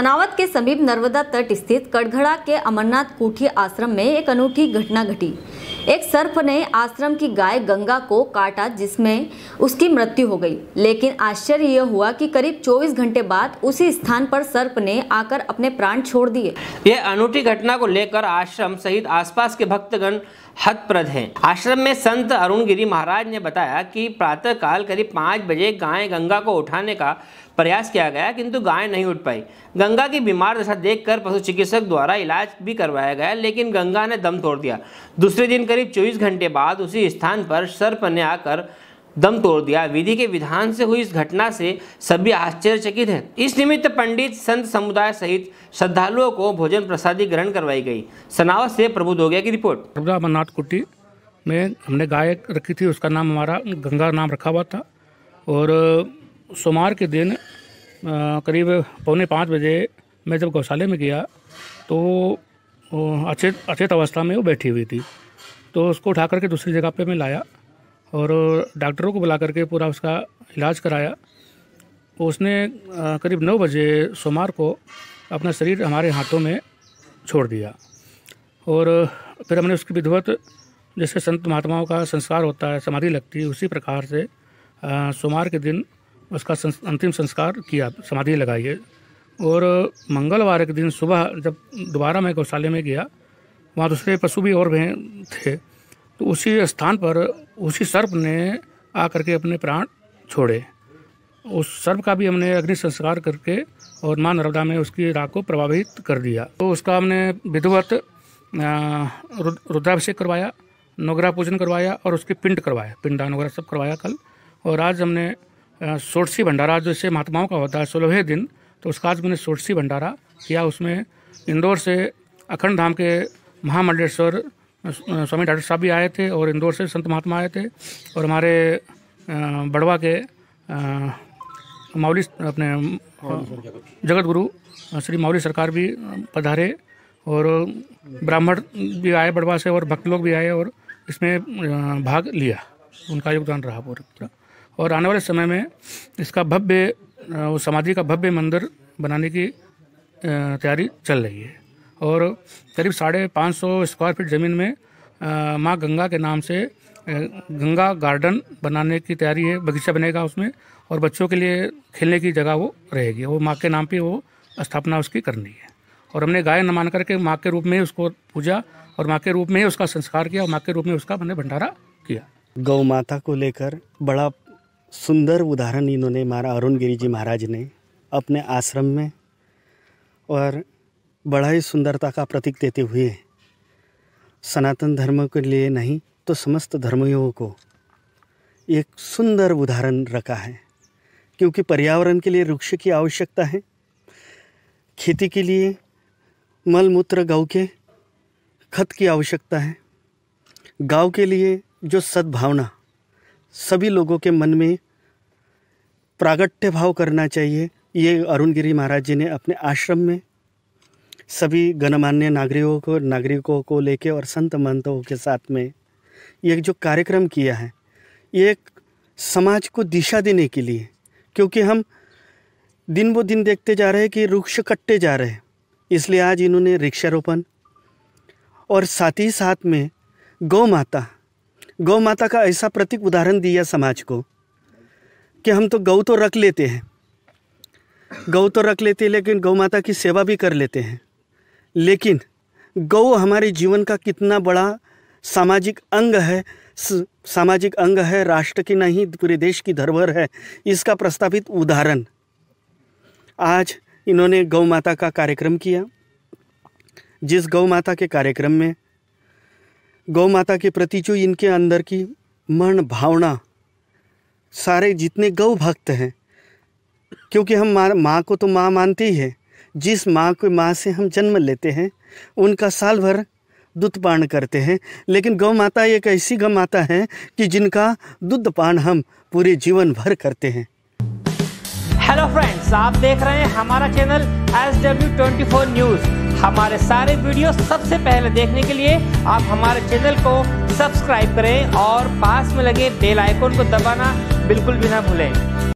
सनावत के समीप नर्मदा तट स्थित कड़घड़ा के अमरनाथ कोठी आश्रम में एक अनूठी घटना घटी एक सर्प ने आश्रम की गाय गंगा को काटा जिसमें उसकी मृत्यु हो गई लेकिन आश्चर्य यह हुआ कि करीब 24 घंटे बाद उसी स्थान पर सर्प ने आकर अपने प्राण छोड़ दिए यह अनूठी घटना को लेकर आश्रम सहित आसपास के भक्तगण हतप्रद हैं आश्रम में संत अरुण गिरी महाराज ने बताया कि प्रातः काल करीब पाँच बजे गाय गंगा को उठाने का प्रयास किया गया किंतु गाय नहीं उठ पाई गंगा की बीमार दशा देखकर पशु चिकित्सक द्वारा इलाज भी करवाया गया लेकिन गंगा ने दम तोड़ दिया दूसरे दिन करीब 24 घंटे बाद उसी स्थान पर सर्प ने आकर दम तोड़ दिया विधि के विधान से हुई इस घटना से सभी आश्चर्यचकित हैं इस निमित्त पंडित संत समुदाय सहित श्रद्धालुओं को भोजन प्रसादी ग्रहण करवाई गई सनावत से प्रभु हो गया की रिपोर्ट अमरनाथ कुटी में हमने गाय रखी थी उसका नाम हमारा गंगा नाम रखा हुआ था और सोमवार के दिन करीब पौने पाँच बजे मैं जब गौशाले में गया तो अचेत अचेत अवस्था में वो बैठी हुई थी तो उसको उठा करके दूसरी जगह पे मैं लाया और डॉक्टरों को बुला करके पूरा उसका इलाज कराया उसने करीब नौ बजे सोमवार को अपना शरीर हमारे हाथों में छोड़ दिया और फिर हमने उसकी विधिवत जैसे संत महात्माओं का संस्कार होता है समाधि लगती है उसी प्रकार से सोमवार के दिन उसका अंतिम संस्कार किया समाधि लगाई और मंगलवार के दिन सुबह जब दोबारा मैं गौशाले में गया वहाँ दूसरे पशु भी और भी थे तो उसी स्थान पर उसी सर्प ने आकर के अपने प्राण छोड़े उस सर्प का भी हमने अग्नि संस्कार करके और माँ नर्मदा में उसकी राख को प्रभावित कर दिया तो उसका हमने विधिवत रुद्राभिषेक करवाया नोगरा पूजन करवाया और उसके पिंड करवाया पिंडदान वगैरह सब करवाया कल और आज हमने सोटसी भंडारा जैसे महात्माओं का होता है सोलहवें दिन तो उसका आज मैंने सोटसी भंडारा किया उसमें इंदौर से अखंड धाम के महामंडलेश्वर स्वामी डॉक्टर साहब भी आए थे और इंदौर से संत महात्मा आए थे और हमारे बड़वा के माउली अपने जगत गुरु श्री माउली सरकार भी पधारे और ब्राह्मण भी आए बड़वा से और भक्त लोग भी आए और इसमें भाग लिया उनका योगदान रहा पूरा और आने वाले समय में इसका भव्य समाधि का भव्य मंदिर बनाने की तैयारी चल रही है और करीब साढ़े पाँच सौ स्क्वायर फीट ज़मीन में माँ गंगा के नाम से गंगा गार्डन बनाने की तैयारी है बगीचा बनेगा उसमें और बच्चों के लिए खेलने की जगह वो रहेगी वो माँ के नाम पे वो स्थापना उसकी करनी है और हमने गाय न मान करके माँ के रूप में उसको पूजा और माँ के रूप में उसका संस्कार किया और माँ के रूप में उसका मैंने भंडारा किया गौ माता को लेकर बड़ा सुंदर उदाहरण इन्होंने मारा अरुण गिरी जी महाराज ने अपने आश्रम में और बड़ा ही सुंदरता का प्रतीक देते हुए सनातन धर्म के लिए नहीं तो समस्त धर्मियों को एक सुंदर उदाहरण रखा है क्योंकि पर्यावरण के लिए वृक्ष की आवश्यकता है खेती के लिए मल मूत्र गौ के खत की आवश्यकता है गांव के लिए जो सद्भावना सभी लोगों के मन में प्रागट्य भाव करना चाहिए ये अरुणगिरी महाराज जी ने अपने आश्रम में सभी गणमान्य नागरिकों को नागरिकों को लेके और संत महंतों के साथ में ये जो कार्यक्रम किया है ये एक समाज को दिशा देने के लिए क्योंकि हम दिन ब दिन देखते जा रहे हैं कि वृक्ष कट्टे जा रहे हैं इसलिए आज इन्होंने वृक्षारोपण और साथ ही साथ में गौ माता गौ माता का ऐसा प्रतीक उदाहरण दिया समाज को कि हम तो गौ तो रख लेते हैं गौ तो रख लेते हैं लेकिन गौ माता की सेवा भी कर लेते हैं लेकिन गौ हमारे जीवन का कितना बड़ा सामाजिक अंग है सामाजिक अंग है राष्ट्र की नहीं पूरे देश की धरोहर है इसका प्रस्तावित उदाहरण आज इन्होंने गौ माता का कार्यक्रम किया जिस गौ माता के कार्यक्रम में गौ माता के प्रति जो इनके अंदर की मन भावना सारे जितने गौ भक्त हैं क्योंकि हम माँ माँ को तो माँ मानते ही हैं जिस माँ को माँ से हम जन्म लेते हैं उनका साल भर दूध पान करते हैं लेकिन गौ माता एक ऐसी गौ माता है कि जिनका दूध पान हम पूरे जीवन भर करते हैं हेलो फ्रेंड्स आप देख रहे हैं हमारा channel S W twenty four news हमारे सारे वीडियो सबसे पहले देखने के लिए आप हमारे चैनल को सब्सक्राइब करें और पास में लगे बेल आइकन को दबाना बिल्कुल भी ना भूलें